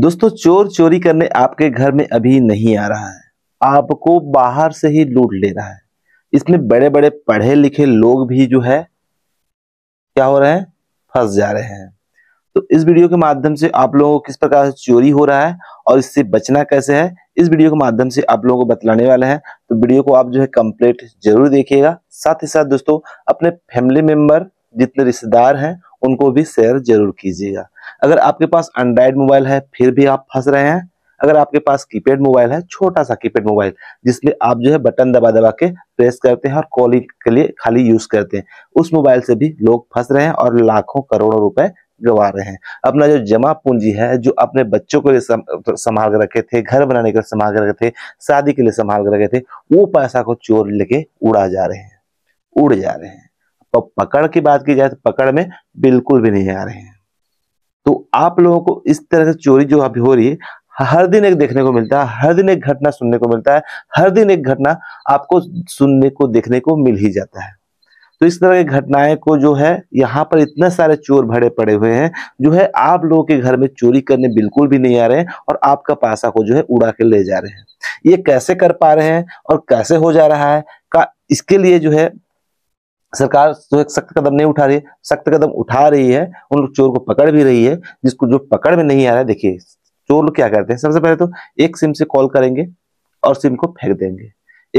दोस्तों चोर चोरी करने आपके घर में अभी नहीं आ रहा है आपको बाहर से ही लूट ले रहा है इसमें बड़े बड़े पढ़े लिखे लोग भी जो है क्या हो रहे हैं फंस जा रहे हैं तो इस वीडियो के माध्यम से आप लोगों को किस प्रकार से चोरी हो रहा है और इससे बचना कैसे है इस वीडियो के माध्यम से आप लोगों को बतलाने वाले हैं तो वीडियो को आप जो है कंप्लीट जरूर देखिएगा साथ ही साथ दोस्तों अपने फैमिली मेंबर जितने रिश्तेदार हैं उनको भी शेयर जरूर कीजिएगा अगर आपके पास एंड्राइड मोबाइल है फिर भी आप फंस रहे हैं अगर आपके पास कीपैड मोबाइल है छोटा सा कीपैड मोबाइल जिसमें आप जो है बटन दबा दबा के प्रेस करते हैं और कॉलिंग के लिए खाली यूज करते हैं उस मोबाइल से भी लोग फंस रहे हैं और लाखों करोड़ों रुपए गंवा रहे हैं अपना जो जमा पूंजी है जो अपने बच्चों के लिए तो संभाल कर रखे थे घर बनाने के लिए संभाल कर रखे थे शादी के लिए संभाल कर रखे थे वो पैसा को चोर लेके उड़ा जा रहे हैं उड़ जा रहे हैं और तो पकड़ की बात की जाए तो पकड़ में बिल्कुल भी नहीं आ रहे हैं तो आप लोगों को इस तरह से चोरी जो अभी हो रही है हर दिन एक देखने को मिलता है हर दिन एक घटना सुनने को मिलता है हर दिन एक घटना आपको सुनने को देखने को मिल ही जाता है तो इस तरह की घटनाएं को जो है यहाँ पर इतने सारे चोर भरे पड़े हुए हैं जो है आप लोगों के घर में चोरी करने बिल्कुल भी नहीं आ रहे हैं और आपका पैसा को जो है उड़ा के ले जा रहे हैं ये कैसे कर पा रहे हैं और कैसे हो जा रहा है का इसके लिए जो है सरकार जो तो एक सख्त कदम नहीं उठा रही है सख्त कदम उठा रही है उन चोर को पकड़ भी रही है जिसको जो पकड़ में नहीं आ रहा है देखिए चोर लोग क्या करते हैं सबसे पहले तो एक सिम से कॉल करेंगे और सिम को फेंक देंगे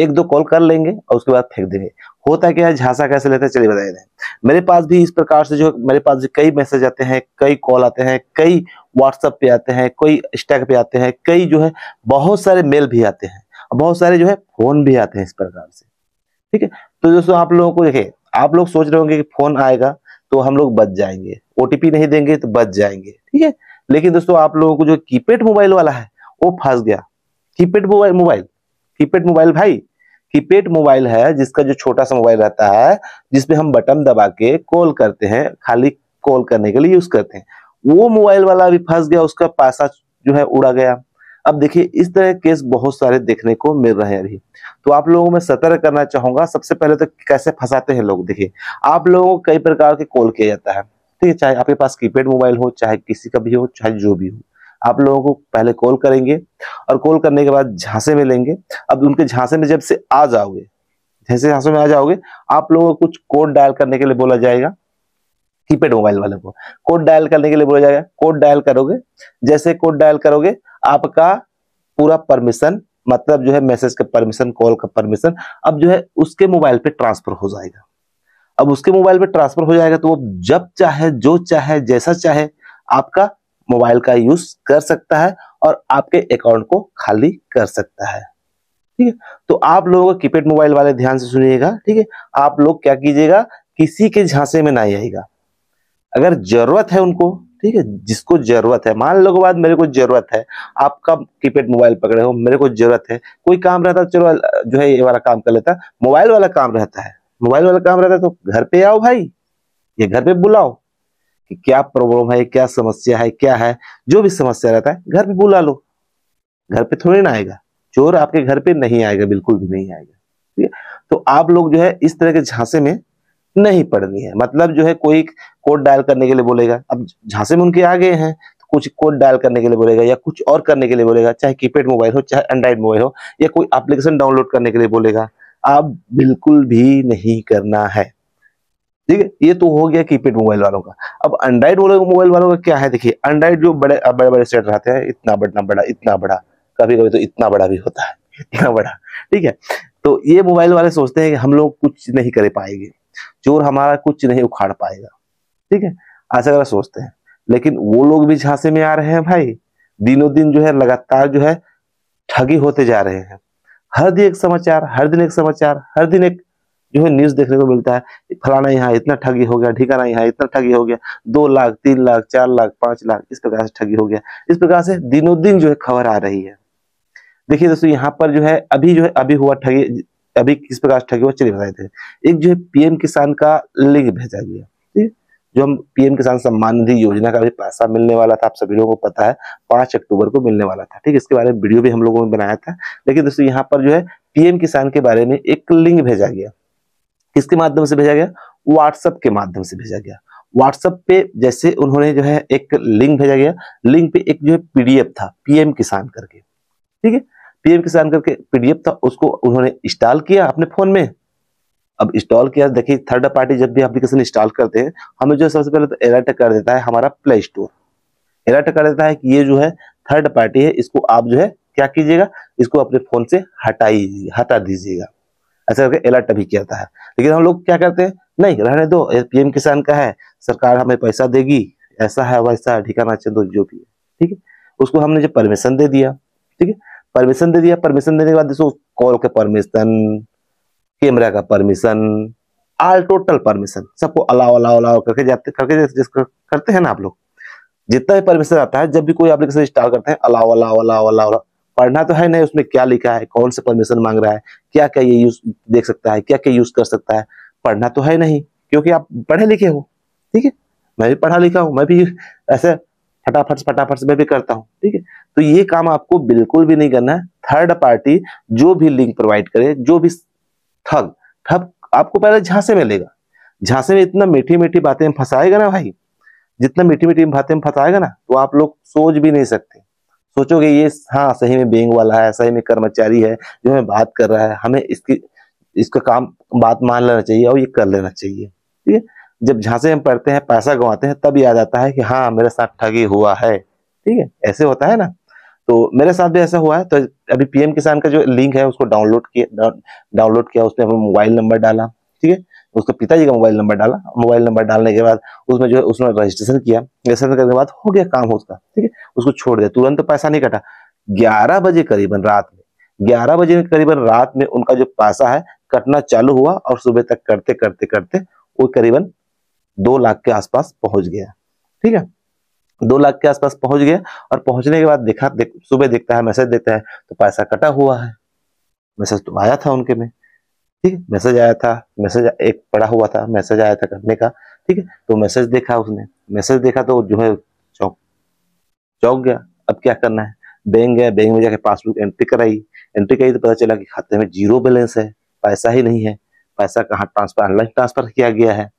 एक दो कॉल कर लेंगे और उसके बाद फेंक देंगे होता क्या है झांसा कैसे लेते हैं चलिए बताए दें मेरे पास भी इस प्रकार से जो मेरे पास कई मैसेज आते हैं कई कॉल आते हैं कई व्हाट्सएप पे आते हैं कई इंस्टाग्राम पे आते हैं कई जो है बहुत सारे मेल भी आते हैं बहुत सारे जो है फोन भी आते हैं इस प्रकार से ठीक है तो दोस्तों आप लोगों को देखिए आप लोग सोच रहे होंगे कि फोन आएगा तो हम लोग बच जाएंगे ओटीपी नहीं देंगे तो बच जाएंगे ठीक है लेकिन दोस्तों आप लोगों को जो कीपैड मोबाइल वाला है वो फंस गया keypad mobile mobile keypad mobile भाई कीपैड मोबाइल है जिसका जो छोटा सा मोबाइल रहता है जिसमें हम बटन दबा के कॉल करते हैं खाली कॉल करने के लिए यूज करते हैं वो मोबाइल वाला भी फंस गया उसका पैसा जो है उड़ा गया अब देखिए इस तरह केस बहुत सारे देखने को मिल रहे हैं अभी तो आप लोगों में सतर्क करना चाहूंगा सबसे पहले तो कैसे फंसाते हैं लोग देखिए आप लोगों को कई प्रकार के कॉल किया जाता है ठीक है चाहे आपके पास कीपैड मोबाइल हो चाहे किसी का भी हो चाहे जो भी हो आप लोगों को पहले कॉल करेंगे और कॉल करने के बाद झांसे में लेंगे अब उनके झांसे में जब से आ जाओगे जैसे झांसे में आ जाओगे आप लोगों को कुछ कोड डायल करने के लिए बोला जाएगा कीपैड मोबाइल वाले को कोड डायल करने के लिए बोला जाएगा कोड डायल करोगे जैसे कोड डायल करोगे आपका पूरा परमिशन मतलब जो है मैसेज का परमिशन कॉल का परमिशन अब जो है उसके मोबाइल पे ट्रांसफर हो जाएगा अब उसके मोबाइल पे ट्रांसफर हो जाएगा तो वो जब चाहे जो चाहे जैसा चाहे आपका मोबाइल का यूज कर सकता है और आपके अकाउंट को खाली कर सकता है ठीक है तो आप लोगों का कीपेड मोबाइल वाले ध्यान से सुनिएगा ठीक है आप लोग क्या कीजिएगा किसी के झांसे में ना आइएगा अगर जरूरत है उनको ठीक है जिसको जरूरत है मान लो बाद मेरे को जरूरत है आपका कीपैड मोबाइल पकड़े हो मेरे को जरूरत है कोई काम रहता तो चलो जो है ये वाला काम कर लेता मोबाइल वाला काम रहता है मोबाइल वाला काम रहता है तो घर पे आओ भाई ये घर पे बुलाओ कि क्या प्रॉब्लम है क्या समस्या है क्या है जो भी समस्या रहता है घर पे बुला लो घर पे थोड़ी ना आएगा चोर आपके घर पे नहीं आएगा बिल्कुल भी नहीं आएगा ठीक है तो आप लोग जो है इस तरह के झांसे में नहीं पढ़नी है मतलब जो है कोई कोड डायल करने के लिए बोलेगा अब झांसे में उनके आ गए हैं तो कुछ कोड डायल करने के लिए बोलेगा या कुछ और करने के लिए बोलेगा चाहे कीपैड मोबाइल हो चाहे एंड्रॉइड मोबाइल हो या कोई एप्लीकेशन डाउनलोड करने के लिए बोलेगा आप बिल्कुल भी नहीं करना है ठीक है ये तो हो गया कीपैड मोबाइल वालों का अब एंड्रॉइड मोबाइल वालों का क्या है देखिए एंड्रॉइड जो बड़े बड़े बड़े सेट रहते हैं इतना बड़ा बड़ा इतना बड़ा कभी कभी तो इतना बड़ा भी होता है इतना बड़ा ठीक है तो ये मोबाइल वाले सोचते हैं कि हम लोग कुछ नहीं कर पाएंगे चोर हमारा कुछ नहीं उखाड़ पाएगा ठीक है ऐसा अगर सोचते हैं लेकिन वो लोग भी झांसे में आ रहे हैं भाई दिनों दिन जो है लगातार जो है ठगी होते जा रहे हैं हर दिन एक समाचार हर दिन एक समाचार हर दिन एक जो है न्यूज देखने को मिलता है फलाना यहाँ इतना ठगी हो गया ठिकाना यहाँ इतना ठगी हो गया दो लाख तीन लाख चार लाख पांच लाख इस प्रकार से ठगी हो गया इस प्रकार से दिनों दिन जो है खबर आ रही है देखिए दोस्तों यहाँ पर जो है अभी जो है अभी हुआ ठगी अभी किस प्रकार से ठगे हुए चलिए बताए थे एक जो है पीएम किसान का लिंक भेजा गया जो हम पीएम किसान सम्मान निधि योजना का भी पैसा मिलने वाला था आप सभी लोगों को पता है पांच अक्टूबर को मिलने वाला था ठीक इसके बारे में वीडियो भी हम लोगों ने बनाया था लेकिन दोस्तों यहाँ पर जो है पीएम किसान के बारे में एक लिंक भेजा गया किसके माध्यम से भेजा गया व्हाट्सएप के माध्यम से भेजा गया व्हाट्सएप पे जैसे उन्होंने जो है एक लिंक भेजा गया लिंक पे एक जो है पीडीएफ था पीएम किसान करके ठीक है पीएम किसान करके पीडीएफ था उसको उन्होंने इंस्टॉल किया अपने फोन में अब इंस्टॉल किया देखिए थर्ड पार्टी जब भी एप्लीकेशन इंस्टॉल करते हैं हमें जो सबसे पहले तो अलर्ट कर देता है हमारा प्ले स्टोर अलर्ट कर देता है कि ये जो है थर्ड पार्टी है इसको आप जो है क्या कीजिएगा इसको अपने फोन से हटाई हटा दीजिएगा ऐसा करके अलर्ट भी करता है लेकिन हम लोग क्या करते हैं नहीं रहने दो पीएम किसान का है सरकार हमें पैसा देगी ऐसा है वैसा ठिकाना चंदो तो जो भी है ठीक है उसको हमने जब परमिशन दे दिया ठीक है परमिशन दे दिया परमिशन देने के बाद देखो कॉल का परमिशन कैमरा का परमिशन आल टोटल परमिशन सबको अलाव अलाव अलाव करके जाते करके जिसको करते हैं ना आप लोग जितना भी परमिशन आता है जब भी कोई एप्लीकेशन इंस्टॉल करते हैं अलाव अलाव अलाव अलाव पढ़ना तो है नहीं उसमें क्या लिखा है कौन से परमिशन मांग रहा है क्या क्या ये यूज देख सकता है क्या क्या यूज कर सकता है पढ़ना तो है नहीं क्योंकि आप पढ़े लिखे हो ठीक है मैं भी पढ़ा लिखा हूँ मैं भी ऐसे फटाफट फटाफट से मैं भी करता हूँ ठीक है तो ये काम आपको बिल्कुल भी नहीं करना है थर्ड पार्टी जो भी लिंक प्रोवाइड करे जो भी ठग ठग आपको पहले झांसे में लेगा झांसे में इतना मीठी मीठी बातें फंसाएगा ना भाई जितना मीठी मीठी बातें फंसाएगा ना तो आप लोग सोच भी नहीं सकते सोचोगे ये हाँ सही में बैंक वाला है सही में कर्मचारी है जो हमें बात कर रहा है हमें इसकी इसका काम बात मान लेना चाहिए और ये कर लेना चाहिए ठीक है जब झांसे में पड़ते हैं पैसा गंवाते हैं तब याद आता है कि हाँ मेरे साथ ठगी हुआ है ठीक है ऐसे होता है ना तो मेरे साथ भी ऐसा हुआ है तो अभी पीएम किसान का जो लिंक है उसको डाउनलोड किया डाउनलोड किया उसमें हमने मोबाइल नंबर डाला ठीक है उसका पिताजी का मोबाइल नंबर डाला मोबाइल नंबर डालने के बाद उसमें जो है उसने रजिस्ट्रेशन किया रजिस्ट्रेशन करने के बाद हो गया काम उसका ठीक है उसको छोड़ दिया तुरंत तो पैसा नहीं कटा ग्यारह बजे करीबन रात में ग्यारह बजे करीबन रात में उनका जो पैसा है कटना चालू हुआ और सुबह तक करते करते करते वो करीबन दो लाख के आसपास पहुंच गया ठीक है दो लाख के आसपास पहुंच गया और पहुंचने के बाद देखा देख, सुबह देखता है मैसेज देखता है तो पैसा कटा हुआ है मैसेज तो आया था उनके में ठीक मैसेज आया था मैसेज एक पड़ा हुआ था मैसेज आया था करने का ठीक है तो मैसेज देखा उसने मैसेज देखा तो जो है चौक चौक गया अब क्या करना है बैंक गया बैंक में जाके पासबुक एंट्री कराई एंट्री कराई तो पता चला कि खाते में जीरो बैलेंस है पैसा ही नहीं है पैसा कहाँ ट्रांसफर ऑनलाइन ट्रांसफर किया गया है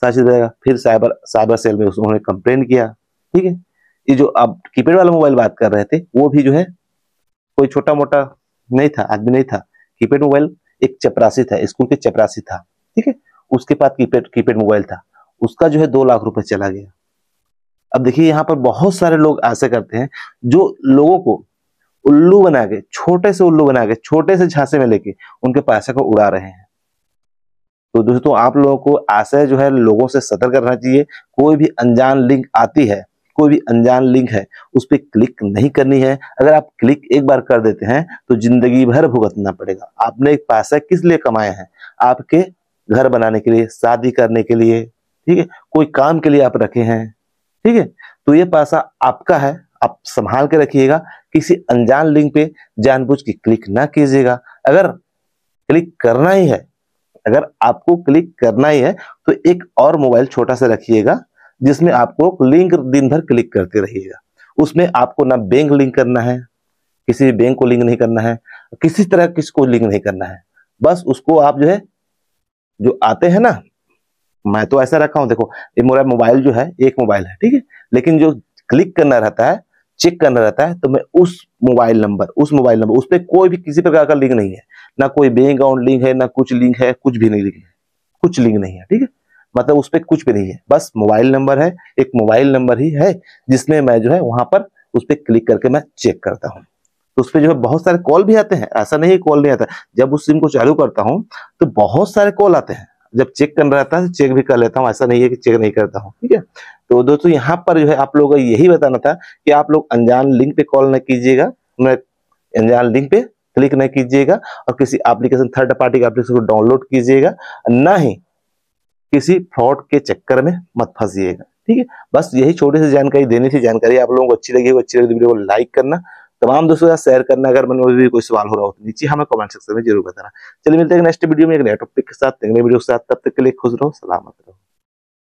साक्षी रहेगा फिर साइबर साइबर सेल में उन्होंने कंप्लेन किया ठीक है ये जो आप कीपैड वाला मोबाइल बात कर रहे थे वो भी जो है कोई छोटा मोटा नहीं था आदमी नहीं था कीपैड मोबाइल एक चपरासी था स्कूल के चपरासी था ठीक है उसके पास कीपैड कीपैड मोबाइल था उसका जो है दो लाख रुपए चला गया अब देखिए यहाँ पर बहुत सारे लोग ऐसे करते हैं जो लोगों को उल्लू बना के छोटे से उल्लू बना के छोटे से झांसे में लेके उनके पैसे को उड़ा रहे हैं तो दोस्तों तो आप लोगों को आशय जो है लोगों से सतर्क रहना चाहिए कोई भी अनजान लिंक आती है कोई भी अनजान लिंक है उस पर क्लिक नहीं करनी है अगर आप क्लिक एक बार कर देते हैं तो जिंदगी भर भुगतना पड़ेगा आपने एक पैसा किस लिए कमाए हैं आपके घर बनाने के लिए शादी करने के लिए ठीक है कोई काम के लिए आप रखे हैं ठीक है तो ये पैसा आपका है आप संभाल के रखिएगा किसी अनजान लिंक पे जानबूझ के क्लिक ना कीजिएगा अगर क्लिक करना ही है अगर आपको क्लिक करना ही है तो एक और मोबाइल छोटा सा रखिएगा जिसमें आपको लिंक दिन भर क्लिक करते रहिएगा उसमें आपको ना बैंक लिंक करना है किसी भी बैंक को लिंक नहीं करना है किसी तरह किस को लिंक नहीं करना है बस उसको आप जो है जो आते हैं ना मैं तो ऐसा रखा हूं देखो ये मेरा मोबाइल जो है एक मोबाइल है ठीक है लेकिन जो क्लिक करना रहता है चेक करना रहता है तो मैं उस मोबाइल नंबर उस मोबाइल नंबर उस पर कोई भी किसी प्रकार का लिंक नहीं है ना कोई बैंक अकाउंट लिंक है ना कुछ लिंक है कुछ भी नहीं लिंक है कुछ लिंक नहीं है ठीक है मतलब उस पर कुछ भी नहीं है बस मोबाइल नंबर है एक मोबाइल नंबर ही है जिसमें मैं जो है वहां पर उस पर क्लिक करके मैं चेक करता हूँ तो उस पर जो है बहुत सारे कॉल भी आते हैं ऐसा नहीं कॉल नहीं आता जब उस सिम को चालू करता हूँ तो बहुत सारे कॉल आते हैं जब चेक करना रहता है चेक तो भी कर लेता हूँ ऐसा नहीं है कि चेक नहीं करता हूँ ठीक है तो दोस्तों यहाँ पर जो है आप लोगों को यही बताना था कि आप लोग अनजान लिंक पे कॉल ना कीजिएगा मैं अनजान लिंक पे क्लिक नहीं कीजिएगा और किसी एप्लीकेशन थर्ड पार्टी के एप्लीकेशन को डाउनलोड कीजिएगा ना ही किसी फ्रॉड के चक्कर में मत फंसिएगा ठीक है बस यही छोटी सी जानकारी देनी थी जानकारी आप लोगों को अच्छी लगी हो अच्छी लगी तो वीडियो को लाइक करना तमाम दोस्तों का शेयर करना अगर मन में भी कोई सवाल हो रहा हो तो नीचे हमें कमेंट सेक्शन में जरूर बताना चलिए मिलते हैं नेक्स्ट वीडियो में एक नए टॉपिक के साथ नए वीडियो के साथ तब तक के लिए खुश रहो सलामत रहो